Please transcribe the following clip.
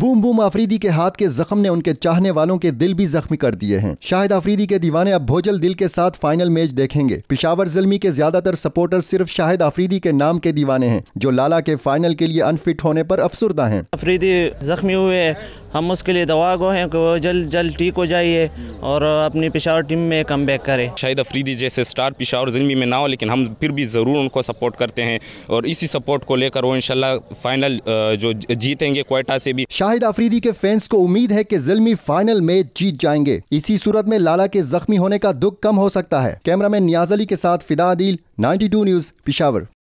boom boom Afridi के हाथ के जख्म ने उनके चाहने वालों के दिल भी जख्मी कर दिए हैं शाहिद आफरीदी के दीवाने अब भोजल दिल के साथ फाइनल मैच देखेंगे पिशावर जिलमी के ज्यादातर सपोर्टर सिर्फ शाहिद आफरीदी के नाम के दीवाने हैं जो लाला के फाइनल के लिए अनफिट होने पर अफसरदा हैं आफरीदी जख्मी हुए हम उसके लिए दवा गो हैं कि वो जल्द जल्द ठीक हो जाइए और अपनी पिशावर टीम में कम बैक करे शाहिद अफरीदी जैसे स्टार पिशावर जिलमी में ना हो लेकिन हम फिर भी ज़रूर उनको सपोर्ट करते हैं और इसी सपोर्ट को लेकर वो इनशाला फाइनल जो जीतेंगे कोयटा से भी शाहिद अफरीदी के फैंस को उम्मीद है कि जिल्मी फाइनल में जीत जाएंगे इसी सूरत में लाला के जख्मी होने का दुख कम हो सकता है कैमरामैन नियाज अली के साथ फिदा अदील 92 न्यूज़ पिशावर